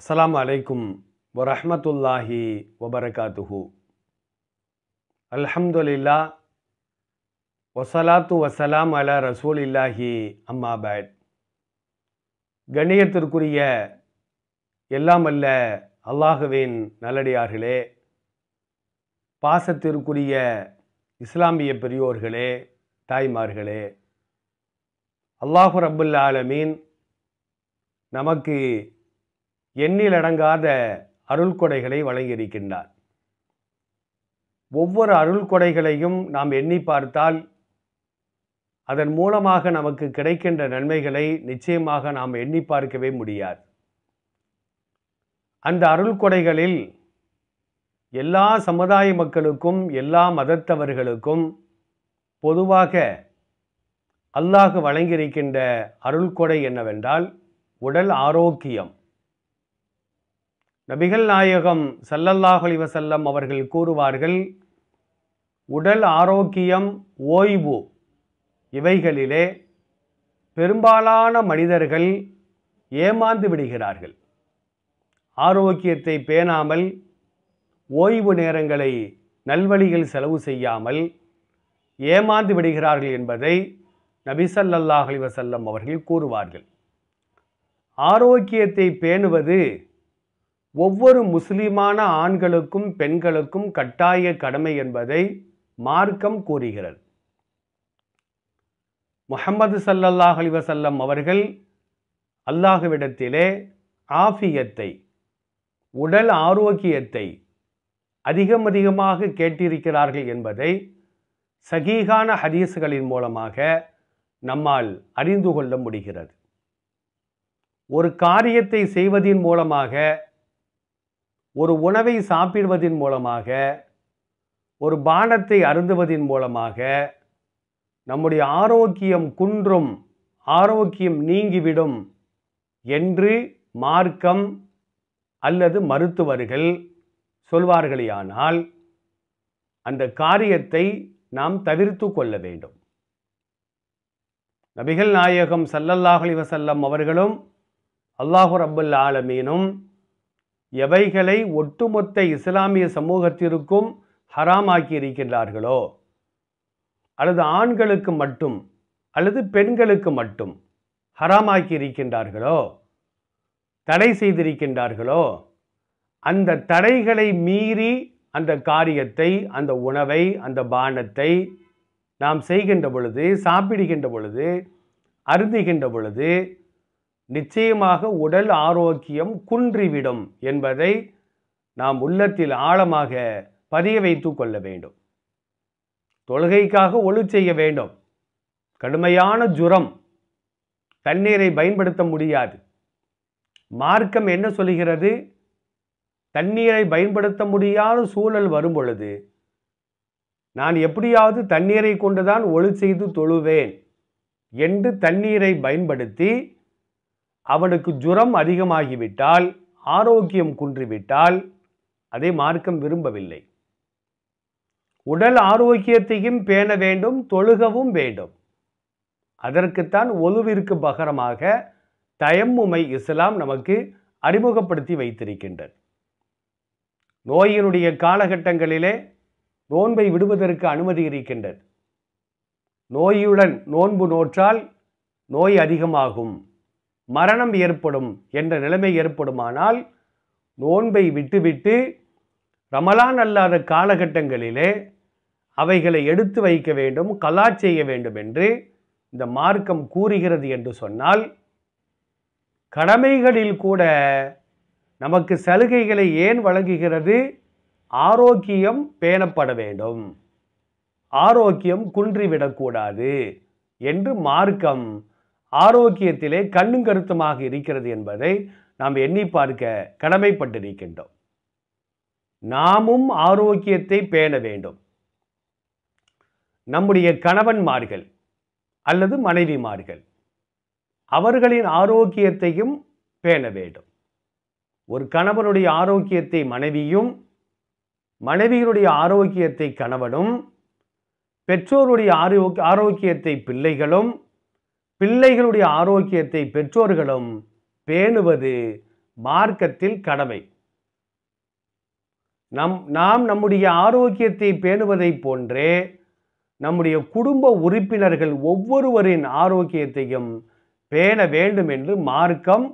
அஸ்லாம் அலைக்கும் வரஹமத்துல்லாஹி வபரகாத்துஹு அல்ஹம்துலில்லா வசலாத்து வசலாம் அல ரசூல் இல்லாஹி அம்மாபேட் கண்ணியத்திற்குரிய எல்லாம் அல்ல அல்லாஹுவின் நல்லடியார்களே பாசத்திற்குரிய இஸ்லாமிய பெரியோர்களே தாய்மார்களே அல்லாஹு ரபுல் ஆலமீன் நமக்கு எண்ணிலடங்காத அருள்கொடைகளை வழங்கியிருக்கின்றார் ஒவ்வொரு அருள்கொடைகளையும் நாம் எண்ணி பார்த்தால் அதன் மூலமாக நமக்கு கிடைக்கின்ற நன்மைகளை நிச்சயமாக நாம் எண்ணி பார்க்கவே முடியாது அந்த அருள்கொடைகளில் எல்லா சமுதாய மக்களுக்கும் எல்லா மதத்தவர்களுக்கும் பொதுவாக அல்லாஹ் வழங்கியிருக்கின்ற அருள்கொடை என்னவென்றால் உடல் ஆரோக்கியம் நபிகள் நாயகம் சல்லல்லாஹலி வசல்லம் அவர்கள் கூறுவார்கள் உடல் ஆரோக்கியம் ஓய்வு இவைகளிலே பெரும்பாலான மனிதர்கள் ஏமாந்து விடுகிறார்கள் ஆரோக்கியத்தை பேணாமல் ஓய்வு நேரங்களை நல்வழியில் செலவு செய்யாமல் ஏமாந்து விடுகிறார்கள் என்பதை நபிசல்லாஹலி வசல்லம் அவர்கள் கூறுவார்கள் ஆரோக்கியத்தை பேணுவது ஒவ்வொரு முஸ்லீமான ஆண்களுக்கும் பெண்களுக்கும் கட்டாய கடமை என்பதை மார்க்கம் கூறுகிறது முகமது சல்லல்லாஹ் அலிவசல்லம் அவர்கள் அல்லாஹுவிடத்திலே ஆஃபியத்தை உடல் ஆரோக்கியத்தை அதிகம் அதிகமாக கேட்டிருக்கிறார்கள் என்பதை சகீகான ஹதீஸுகளின் மூலமாக நம்மால் அறிந்து கொள்ள முடிகிறது ஒரு காரியத்தை செய்வதின் மூலமாக ஒரு உணவை சாப்பிடுவதன் மூலமாக ஒரு பானத்தை அருந்துவதன் மூலமாக நம்முடைய ஆரோக்கியம் குன்றும் ஆரோக்கியம் நீங்கிவிடும் என்று மார்க்கம் அல்லது மருத்துவர்கள் சொல்வார்களேயானால் அந்த காரியத்தை நாம் தவிர்த்து கொள்ள வேண்டும் நபிகள் நாயகம் சல்லல்லாஹ் வசல்லம் அவர்களும் அல்லாஹு ரபுல் ஆலமீனும் எவைகளை ஒட்டுமொத்த இஸ்லாமிய சமூகத்திற்கும் ஹராமாக்கி இருக்கின்றார்களோ அல்லது ஆண்களுக்கு மட்டும் அல்லது பெண்களுக்கு மட்டும் ஹராமாக்கி இருக்கின்றார்களோ தடை செய்திருக்கின்றார்களோ அந்த தடைகளை மீறி அந்த காரியத்தை அந்த உணவை அந்த பானத்தை நாம் செய்கின்ற பொழுது சாப்பிடுகின்ற பொழுது அருந்துகின்ற பொழுது நிச்சயமாக உடல் ஆரோக்கியம் குன்றிவிடும் என்பதை நாம் உள்ளத்தில் ஆழமாக பதிய வைத்து கொள்ள வேண்டும் தொழுகைக்காக ஒழு செய்ய வேண்டும் கடுமையான ஜுரம் தண்ணீரை பயன்படுத்த முடியாது மார்க்கம் என்ன சொல்கிறது தண்ணீரை பயன்படுத்த முடியாத சூழல் வரும் பொழுது நான் எப்படியாவது தண்ணீரை கொண்டுதான் ஒழு செய்து தொழுவேன் என்று தண்ணீரை பயன்படுத்தி அவனுக்கு ஜுரம் அதிகமாகிவிட்டால் ஆரோக்கியம் குன்றிவிட்டால் அதை மார்க்கம் விரும்பவில்லை உடல் ஆரோக்கியத்தையும் பேண வேண்டும் தொழுகவும் வேண்டும் அதற்குத்தான் ஒலுவிற்கு பகரமாக தயம்முமை இஸ்லாம் நமக்கு அறிமுகப்படுத்தி வைத்திருக்கின்றது நோயினுடைய காலகட்டங்களிலே நோன்பை விடுவதற்கு அனுமதி இருக்கின்றது நோயுடன் நோன்பு நோற்றால் நோய் அதிகமாகும் மரணம் ஏற்படும் என்ற நிலைமை ஏற்படுமானால் நோன்பை விட்டுவிட்டு ரமலான் அல்லாத காலகட்டங்களிலே அவைகளை எடுத்து வைக்க வேண்டும் கலா செய்ய வேண்டும் என்று இந்த மார்க்கம் கூறுகிறது என்று சொன்னால் கடமைகளில் கூட நமக்கு சலுகைகளை ஏன் வழங்குகிறது ஆரோக்கியம் பேணப்பட வேண்டும் ஆரோக்கியம் குன்றிவிடக்கூடாது என்று மார்க்கம் ஆரோக்கியத்திலே கண்ணும் கருத்துமாக இருக்கிறது என்பதை நாம் எண்ணி பார்க்க கடமைப்பட்டிருக்கின்றோம் நாமும் ஆரோக்கியத்தை பேண வேண்டும் நம்முடைய கணவன்மார்கள் அல்லது மனைவிமார்கள் அவர்களின் ஆரோக்கியத்தையும் பேண வேண்டும் ஒரு கணவனுடைய ஆரோக்கியத்தை மனைவியும் மனைவியினுடைய ஆரோக்கியத்தை கணவனும் பெற்றோருடைய ஆரோக்கியத்தை பிள்ளைகளும் பிள்ளைகளுடைய ஆரோக்கியத்தை பெற்றோர்களும் பேணுவது மார்க்கத்தில் கடமை நம் நாம் நம்முடைய ஆரோக்கியத்தை பேணுவதைப் போன்றே நம்முடைய குடும்ப உறுப்பினர்கள் ஒவ்வொருவரின் ஆரோக்கியத்தையும் பேண வேண்டும் என்று மார்க்கம்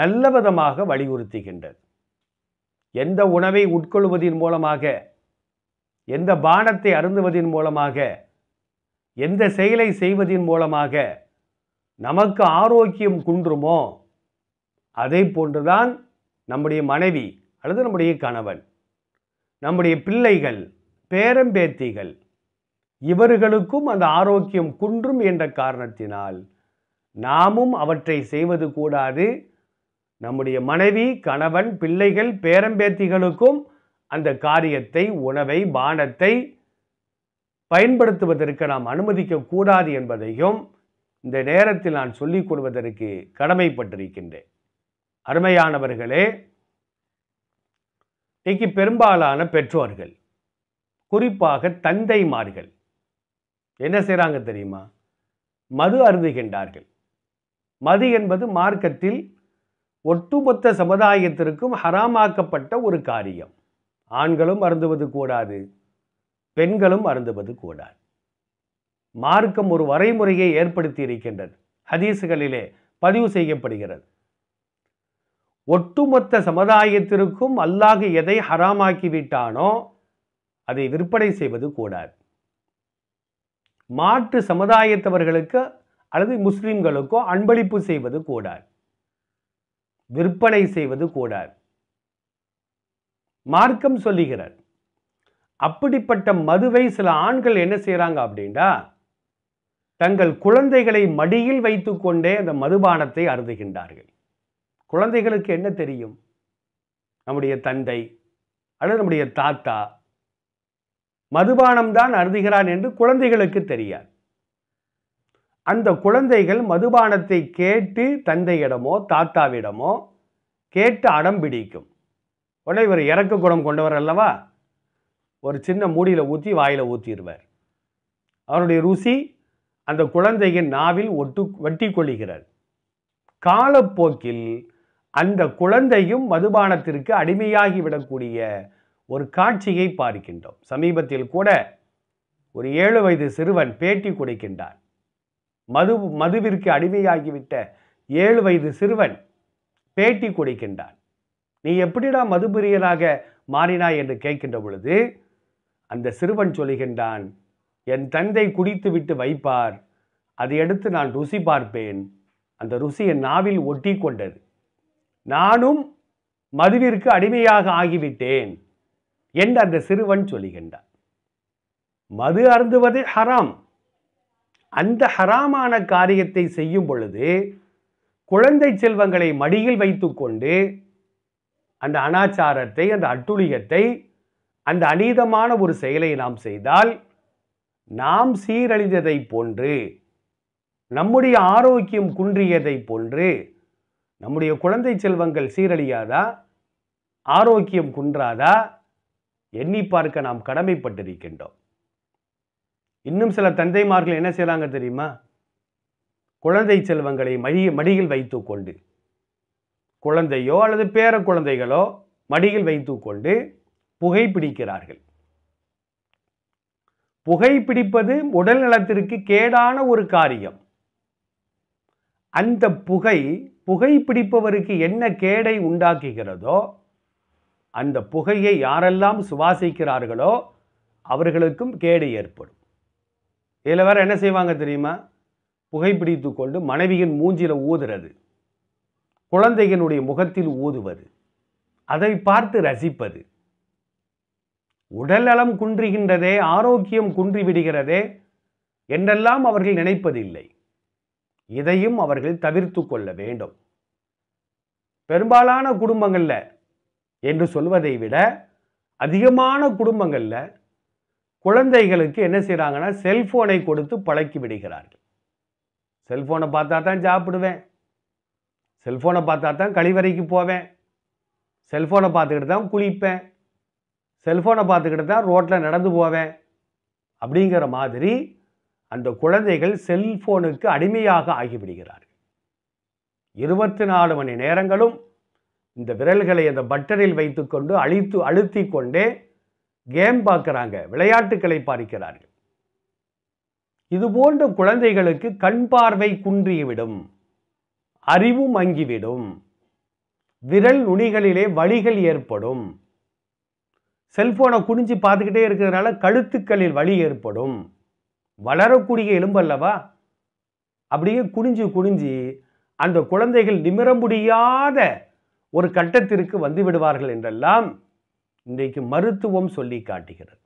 நல்லவிதமாக வலியுறுத்துகின்றது எந்த உணவை உட்கொள்வதின் மூலமாக எந்த பானத்தை அருந்துவதின் மூலமாக எந்த செயலை செய்வதின் மூலமாக நமக்கு ஆரோக்கியம் குன்றுமோ அதை போன்றுதான் நம்முடைய மனைவி அல்லது நம்முடைய கணவன் நம்முடைய பிள்ளைகள் பேரம்பேத்திகள் இவர்களுக்கும் அந்த ஆரோக்கியம் குன்றும் என்ற காரணத்தினால் நாமும் அவற்றை செய்வது கூடாது நம்முடைய மனைவி கணவன் பிள்ளைகள் பேரம்பேத்திகளுக்கும் அந்த காரியத்தை உணவை பானத்தை பயன்படுத்துவதற்கு நாம் அனுமதிக்க கூடாது என்பதையும் இந்த நேரத்தில் நான் சொல்லிக் கொள்வதற்கு கடமைப்பட்டிருக்கின்றேன் அருமையானவர்களே இன்னைக்கு பெரும்பாலான பெற்றோர்கள் குறிப்பாக தந்தைமார்கள் என்ன செய்கிறாங்க தெரியுமா மது அருந்துகின்றார்கள் மது என்பது மார்க்கத்தில் ஒட்டுமொத்த சமுதாயத்திற்கும் ஹராமாக்கப்பட்ட ஒரு காரியம் ஆண்களும் அருந்துவது கூடாது பெண்களும் அருந்துவது கூடாது மார்க்கம் ஒரு வரைமுறையை ஏற்படுத்தி இருக்கின்றது ஹதீஸுகளிலே பதிவு செய்யப்படுகிறது ஒட்டுமொத்த சமுதாயத்திற்கும் அல்லாஹ் எதை ஹராமாக்கிவிட்டானோ அதை விற்பனை செய்வது கூடாது மாற்று சமுதாயத்தவர்களுக்கு அல்லது முஸ்லிம்களுக்கோ அன்பளிப்பு செய்வது கூடாது விற்பனை செய்வது கூடாது மார்க்கம் சொல்லுகிறார் அப்படிப்பட்ட மதுவை சில ஆண்கள் என்ன செய்கிறாங்க அப்படின்னா தங்கள் குழந்தைகளை மடியில் வைத்துக்கொண்டே அந்த மதுபானத்தை அருந்துகின்றார்கள் குழந்தைகளுக்கு என்ன தெரியும் நம்முடைய தந்தை அல்லது நம்முடைய தாத்தா மதுபானம் தான் என்று குழந்தைகளுக்கு தெரியாது அந்த குழந்தைகள் மதுபானத்தை கேட்டு தந்தையிடமோ தாத்தாவிடமோ கேட்டு அடம் பிடிக்கும் உடனே இவர் இறக்க குணம் கொண்டவர் அல்லவா ஒரு சின்ன மூடியில் ஊற்றி வாயில் ஊற்றிடுவார் அவருடைய ருசி அந்த குழந்தையின் நாவில் ஒட்டு வட்டி கொள்கிறார் காலப்போக்கில் அந்த குழந்தையும் மதுபானத்திற்கு அடிமையாகிவிடக்கூடிய ஒரு காட்சியை பார்க்கின்றோம் சமீபத்தில் கூட ஒரு ஏழு வயது சிறுவன் பேட்டி கொடுக்கின்றான் மது மதுவிற்கு அடிமையாகிவிட்ட ஏழு வயது சிறுவன் பேட்டி கொடுக்கின்றான் நீ எப்படிடா மதுபிரியனாக மாறினாய் என்று கேட்கின்ற பொழுது அந்த சிறுவன் சொல்கின்றான் என் தந்தை குடித்துவிட்டு வைப்பார் அதை எடுத்து நான் ருசி பார்ப்பேன் அந்த ருசி என் நாவில் ஒட்டி கொண்டது நானும் மதுவிற்கு அடிமையாக ஆகிவிட்டேன் என்று அந்த சிறுவன் சொல்லுகின்றார் மது அருந்துவது ஹராம் அந்த ஹராமான காரியத்தை செய்யும் பொழுது குழந்தை செல்வங்களை மடியில் வைத்துக்கொண்டு அந்த அனாச்சாரத்தை அந்த அட்டுழியத்தை அந்த அநீதமான ஒரு செயலை நாம் செய்தால் நாம் சீரழிந்ததை போன்று நம்முடைய ஆரோக்கியம் குன்றியதை போன்று நம்முடைய குழந்தை செல்வங்கள் சீரழியாதா ஆரோக்கியம் குன்றாதா எண்ணி பார்க்க நாம் கடமைப்பட்டிருக்கின்றோம் இன்னும் சில தந்தைமார்கள் என்ன செய்கிறாங்க தெரியுமா குழந்தை செல்வங்களை மடி மடியில் வைத்து கொண்டு குழந்தையோ அல்லது பேர குழந்தைகளோ மடியில் வைத்து கொண்டு புகைப்பிடிக்கிறார்கள் புகைப்பிடிப்பது உடல் நலத்திற்கு கேடான ஒரு காரியம் அந்த புகை புகைப்பிடிப்பவருக்கு என்ன கேடை உண்டாக்குகிறதோ அந்த புகையை யாரெல்லாம் சுவாசிக்கிறார்களோ அவர்களுக்கும் கேடு ஏற்படும் இதில் வேறு என்ன செய்வாங்க தெரியுமா புகைப்பிடித்து கொண்டு மனைவியின் மூஞ்சியில் ஊதுறது குழந்தைகளுடைய முகத்தில் ஊதுவது அதை பார்த்து ரசிப்பது உடல் நலம் குன்றுகின்றதே ஆரோக்கியம் குன்றி விடுகிறதே என்றெல்லாம் அவர்கள் நினைப்பதில்லை இதையும் அவர்கள் தவிர்த்து கொள்ள வேண்டும் பெரும்பாலான குடும்பங்களில் என்று சொல்வதை விட அதிகமான குடும்பங்களில் குழந்தைகளுக்கு என்ன செய்கிறாங்கன்னா செல்ஃபோனை கொடுத்து பழக்கி விடுகிறார்கள் செல்ஃபோனை பார்த்தா தான் சாப்பிடுவேன் செல்ஃபோனை பார்த்தா தான் கழிவறைக்கு போவேன் செல்ஃபோனை பார்த்துக்கிட்டு தான் குளிப்பேன் செல்ஃபோனை பார்த்துக்கிட்டு தான் ரோட்டில் நடந்து போவேன் அப்படிங்கிற மாதிரி அந்த குழந்தைகள் செல்ஃபோனுக்கு அடிமையாக ஆகிவிடுகிறார்கள் இருபத்தி நாலு மணி நேரங்களும் இந்த விரல்களை அந்த பட்டரில் வைத்துக்கொண்டு அழித்து அழுத்தி கொண்டே கேம் பார்க்குறாங்க விளையாட்டுக்களை பார்க்கிறார்கள் இது குழந்தைகளுக்கு கண் பார்வை குன்றிவிடும் அறிவும் மங்கிவிடும் விரல் நுனிகளிலே வழிகள் ஏற்படும் செல்ஃபோனை குனிஞ்சு பார்த்துக்கிட்டே இருக்கிறதுனால கழுத்துக்களில் வலி ஏற்படும் வளரக்கூடிய எலும்பு அல்லவா அப்படியே குனிஞ்சு குனிஞ்சு அந்த குழந்தைகள் நிமிர முடியாத ஒரு கட்டத்திற்கு வந்து விடுவார்கள் என்றெல்லாம் இன்றைக்கு மருத்துவம் சொல்லி காட்டுகிறது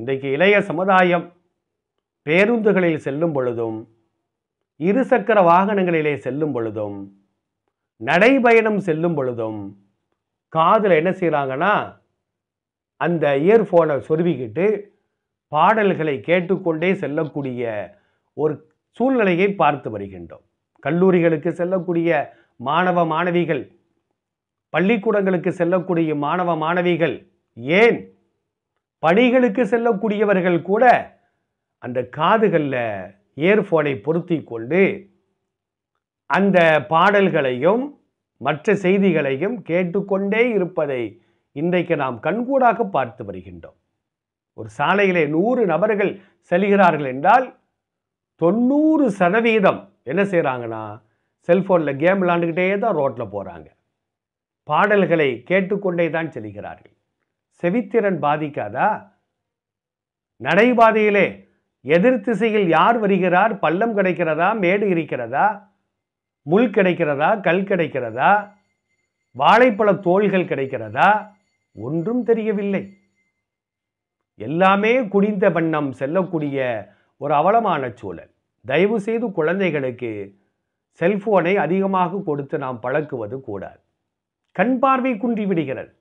இன்றைக்கு இளைய சமுதாயம் பேருந்துகளில் செல்லும் பொழுதும் இருசக்கர வாகனங்களிலே செல்லும் பொழுதும் நடைபயணம் செல்லும் பொழுதும் காதில் என்ன செய்கிறாங்கன்னா அந்த இயர்ஃபோனை சொருவிக்கிட்டு பாடல்களை கேட்டுக்கொண்டே செல்லக்கூடிய ஒரு சூழ்நிலையை பார்த்து வருகின்றோம் கல்லூரிகளுக்கு செல்லக்கூடிய மாணவ மாணவிகள் பள்ளிக்கூடங்களுக்கு செல்லக்கூடிய மாணவ மாணவிகள் ஏன் பணிகளுக்கு செல்லக்கூடியவர்கள் கூட அந்த காதுகளில் இயர்ஃபோனை பொருத்தி கொண்டு அந்த பாடல்களையும் மற்ற செய்திகளையும் கேட்டுக்கொண்டே இருப்பதை இன்றைக்கு நாம் கண்கூடாக பார்த்து வருகின்றோம் ஒரு சாலையிலே நூறு நபர்கள் செல்கிறார்கள் என்றால் தொண்ணூறு சதவீதம் என்ன செய்கிறாங்கன்னா செல்ஃபோனில் கேம் விளாண்டுக்கிட்டே தான் ரோட்டில் போகிறாங்க பாடல்களை கேட்டுக்கொண்டே தான் செல்கிறார்கள் செவித்திறன் பாதிக்காதா நடைபாதையிலே எதிர் திசையில் யார் வருகிறார் பள்ளம் கிடைக்கிறதா மேடு இருக்கிறதா முள் கிடைக்கிறதா கல் கிடைக்கிறதா வாழைப்பழ தோள்கள் கிடைக்கிறதா ஒன்றும் தெரியவில்லை எல்லாமே குடிந்த வண்ணம் செல்லக்கூடிய ஒரு அவலமான சூழல் தயவு செய்து குழந்தைகளுக்கு செல்போனை அதிகமாக கொடுத்து நாம் பழக்குவது கூடாது கண் பார்வை குன்றி விடுகிறது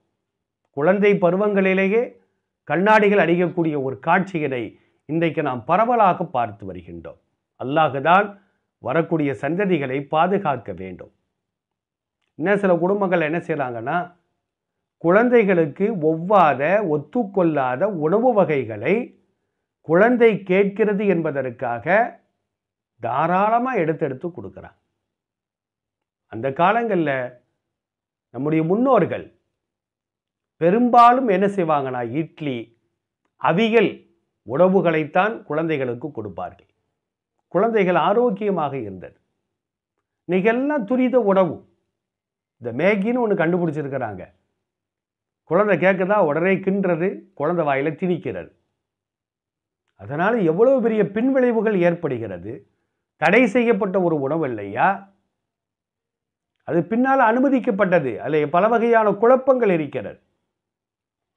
குழந்தை பருவங்களிலேயே கண்ணாடிகள் அடிக்கக்கூடிய ஒரு காட்சிகளை இன்றைக்கு நாம் பரவலாக பார்த்து வருகின்றோம் அல்லாஹுதான் வரக்கூடிய சந்ததிகளை பாதுகாக்க வேண்டும் இன்னும் சில குடும்பங்கள் என்ன செய்கிறாங்கன்னா குழந்தைகளுக்கு ஒவ்வாத ஒத்துக்கொள்ளாத உணவு வகைகளை குழந்தை கேட்கிறது என்பதற்காக தாராளமாக எடுத்தெடுத்து கொடுக்குறான் அந்த காலங்களில் நம்முடைய முன்னோர்கள் பெரும்பாலும் என்ன செய்வாங்கன்னா இட்லி அவிகள் உணவுகளைத்தான் குழந்தைகளுக்கு கொடுப்பார்கள் குழந்தைகள் ஆரோக்கியமாக இருந்தது இன்றைக்கெல்லாம் துரித உணவு இந்த மேகின்னு ஒன்று கண்டுபிடிச்சிருக்கிறாங்க குழந்தை கேட்குதா உடனே கின்றது குழந்தை வாயில் திணிக்கிறது அதனால் எவ்வளவு பெரிய பின்விளைவுகள் ஏற்படுகிறது தடை செய்யப்பட்ட ஒரு உணவு இல்லையா அது பின்னால் அனுமதிக்கப்பட்டது அல்ல பல வகையான குழப்பங்கள் இருக்கிறது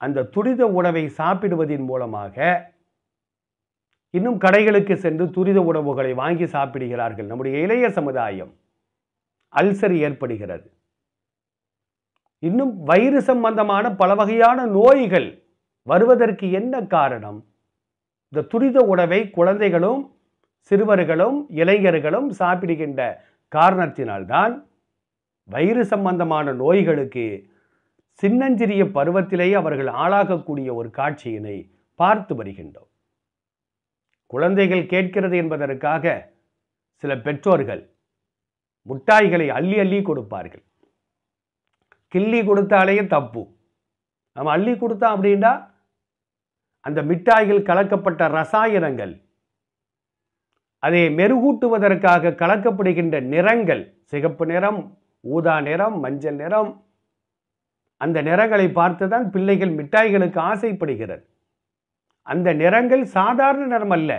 அந்த துரித உணவை சாப்பிடுவதன் மூலமாக இன்னும் கடைகளுக்கு சென்று துரித உணவுகளை வாங்கி சாப்பிடுகிறார்கள் நம்முடைய இளைய சமுதாயம் அல்சர் ஏற்படுகிறது இன்னும் வயிறு சம்பந்தமான பல வகையான நோய்கள் வருவதற்கு என்ன காரணம் இந்த துரித உணவை குழந்தைகளும் சிறுவர்களும் இளைஞர்களும் சாப்பிடுகின்ற காரணத்தினால்தான் வயிறு சம்பந்தமான நோய்களுக்கு சின்னஞ்சிறிய பருவத்திலேயே அவர்கள் ஆளாகக்கூடிய ஒரு காட்சியினை பார்த்து வருகின்றோம் குழந்தைகள் கேட்கிறது என்பதற்காக சில பெற்றோர்கள் முட்டாய்களை அள்ளி அள்ளி கொடுப்பார்கள் கிள்ளி கொடுத்தாலேயே தப்பு நம்ம அள்ளி கொடுத்தா அப்படின்னா அந்த மிட்டாய்கள் கலக்கப்பட்ட ரசாயனங்கள் அதை மெருகூட்டுவதற்காக கலக்கப்படுகின்ற நிறங்கள் சிகப்பு நிறம் ஊதா நிறம் மஞ்சள் நிறம் அந்த நிறங்களை பார்த்து தான் பிள்ளைகள் மிட்டாய்களுக்கு ஆசைப்படுகிறது அந்த நிறங்கள் சாதாரண நிறம் அல்ல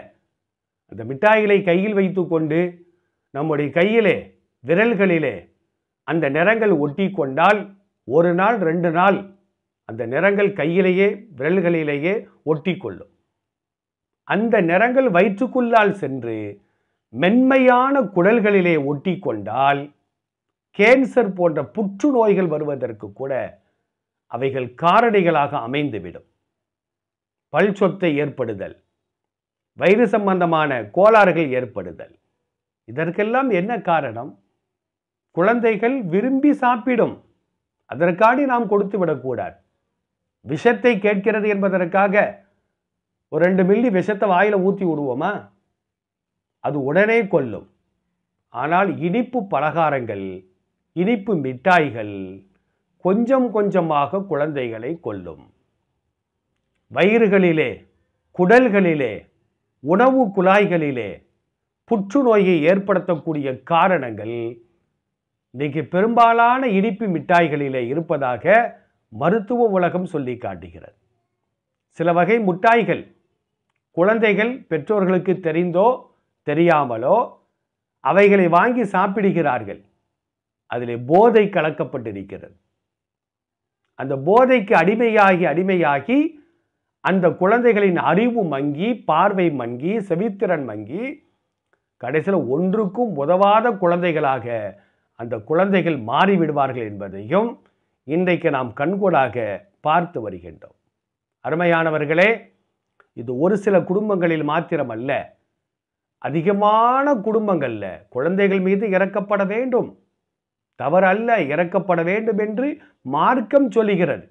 அந்த மிட்டாய்களை கையில் வைத்துக்கொண்டு நம்முடைய கையிலே விரல்களிலே அந்த நிறங்கள் ஒட்டி கொண்டால் ஒரு நாள் ரெண்டு நாள் அந்த நிறங்கள் கையிலேயே விரல்களிலேயே ஒட்டி கொள்ளும் அந்த நிறங்கள் வயிற்றுக்குள்ளால் சென்று மென்மையான குடல்களிலே ஒட்டி கொண்டால் கேன்சர் போன்ற புற்றுநோய்கள் வருவதற்கு கூட அவைகள் காரணிகளாக அமைந்துவிடும் பல் சொத்தை ஏற்படுதல் வயிறு சம்பந்தமான கோளாறுகள் ஏற்படுதல் இதற்கெல்லாம் என்ன காரணம் குழந்தைகள் விரும்பி சாப்பிடும் அதற்காடி நாம் கொடுத்து விடக்கூடாது விஷத்தை கேட்கிறது என்பதற்காக ஒரு ரெண்டு மில்லி விஷத்தை வாயில் ஊற்றி விடுவோமா அது உடனே கொல்லும் ஆனால் இனிப்பு பலகாரங்கள் இனிப்பு மிட்டாய்கள் கொஞ்சம் கொஞ்சமாக குழந்தைகளை கொல்லும் வயிறுகளிலே குடல்களிலே உணவு குழாய்களிலே புற்றுநோயை ஏற்படுத்தக்கூடிய காரணங்கள் இன்றைக்கு பெரும்பாலான இனிப்பு மிட்டாய்களிலே இருப்பதாக மருத்துவ உலகம் சொல்லி காட்டுகிறது சில வகை மிட்டாய்கள் குழந்தைகள் பெற்றோர்களுக்கு தெரிந்தோ தெரியாமலோ அவைகளை வாங்கி சாப்பிடுகிறார்கள் அதில் போதை கலக்கப்பட்டிருக்கிறது அந்த போதைக்கு அடிமையாகி அடிமையாகி அந்த குழந்தைகளின் அறிவு மங்கி பார்வை மங்கி செவித்திறன் மங்கி கடைசியில் ஒன்றுக்கும் உதவாத குழந்தைகளாக அந்த குழந்தைகள் மாறிவிடுவார்கள் என்பதையும் இன்றைக்கு நாம் கண்கூடாக பார்த்து வருகின்றோம் அருமையானவர்களே இது ஒரு சில குடும்பங்களில் மாத்திரமல்ல அதிகமான குடும்பங்களில் குழந்தைகள் மீது இறக்கப்பட வேண்டும் தவறல்ல இறக்கப்பட வேண்டும் என்று மார்க்கம் சொல்லுகிறது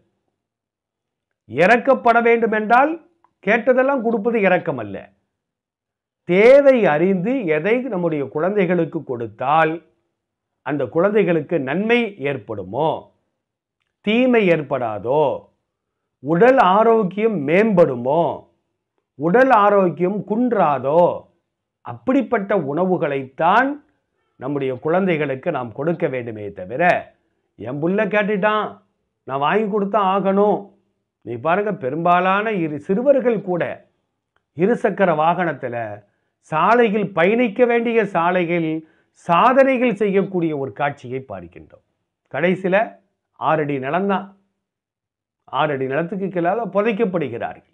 இறக்கப்பட வேண்டும் என்றால் கேட்டதெல்லாம் கொடுப்பது இறக்கம் அல்ல தேவை அறிந்து எதை நம்முடைய குழந்தைகளுக்கு கொடுத்தால் அந்த குழந்தைகளுக்கு நன்மை ஏற்படுமோ தீமை ஏற்படாதோ உடல் ஆரோக்கியம் மேம்படுமோ உடல் ஆரோக்கியம் குன்றாதோ அப்படிப்பட்ட உணவுகளைத்தான் நம்முடைய குழந்தைகளுக்கு நாம் கொடுக்க வேண்டுமே தவிர என் புள்ள கேட்டுட்டான் நான் வாங்கி கொடுத்தா ஆகணும் நீ பாருங்கள் பெரும்பாலான இரு சிறுவர்கள் கூட இருசக்கர வாகனத்தில் சாலையில் பயணிக்க வேண்டிய சாலையில் சாதனைகள் செய்யக்கூடிய ஒரு காட்சியை பார்க்கின்றோம் கடைசியில் ஆறடி நிலம்தான் ஆறடி நிலத்துக்கு கீழால் புதைக்கப்படுகிறார்கள்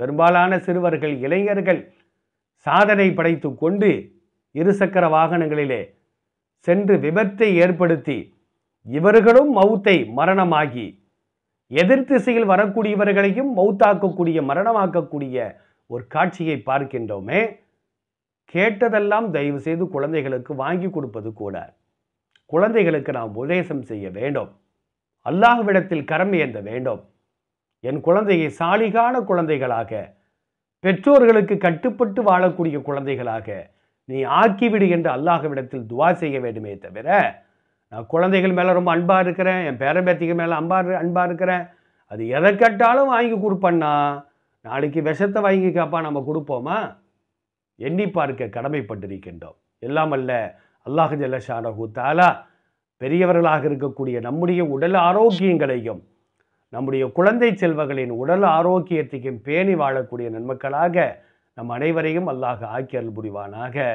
பெரும்பாலான சிறுவர்கள் இளைஞர்கள் சாதனை படைத்து கொண்டு இருசக்கர வாகனங்களிலே சென்று விபத்தை ஏற்படுத்தி இவர்களும் மௌத்தை மரணமாகி எதிர் திசையில் வரக்கூடியவர்களையும் மௌத்தாக்கக்கூடிய மரணமாக்கக்கூடிய ஒரு காட்சியை பார்க்கின்றோமே கேட்டதெல்லாம் தயவு செய்து குழந்தைகளுக்கு வாங்கி கொடுப்பது கூட குழந்தைகளுக்கு நாம் உபதேசம் செய்ய வேண்டும் அல்லாஹ்விடத்தில் கரம் ஏந்த வேண்டும் என் குழந்தையை சாலிகான குழந்தைகளாக பெற்றோர்களுக்கு கட்டுப்பட்டு வாழக்கூடிய குழந்தைகளாக நீ ஆக்கிவிடு என்று அல்லாஹ்விடத்தில் துவா செய்ய வேண்டுமே தவிர நான் குழந்தைகள் மேலே ரொம்ப அன்பாக இருக்கிறேன் என் பேரபேத்திகள் மேலே அன்பா அன்பாக இருக்கிறேன் அது எதை கேட்டாலும் வாங்கி கொடுப்பண்ணா நாளைக்கு விஷத்தை வாங்கி கேட்பா நம்ம கொடுப்போமா எண்ணி பார்க்க கடமைப்பட்டிருக்கின்றோம் எல்லாம் அல்ல அல்லாஹ் தாலா பெரியவர்களாக இருக்கக்கூடிய நம்முடைய உடல் ஆரோக்கியங்களையும் நம்முடைய குழந்தை செல்வங்களின் உடல் ஆரோக்கியத்தையும் பேணி வாழக்கூடிய நன்மக்களாக நம் அனைவரையும் அல்லாஹ் ஆக்கியல் புரிவானாக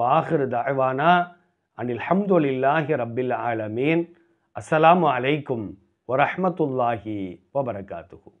வாகிரு தாழ்வானா அனில் ஹம்துலில்லாஹி ரப்பில் ஆலமீன் அஸ்ஸலாமு அலைக்கும் வரஹமத்துல்லாஹி வபரகாத்துஹூ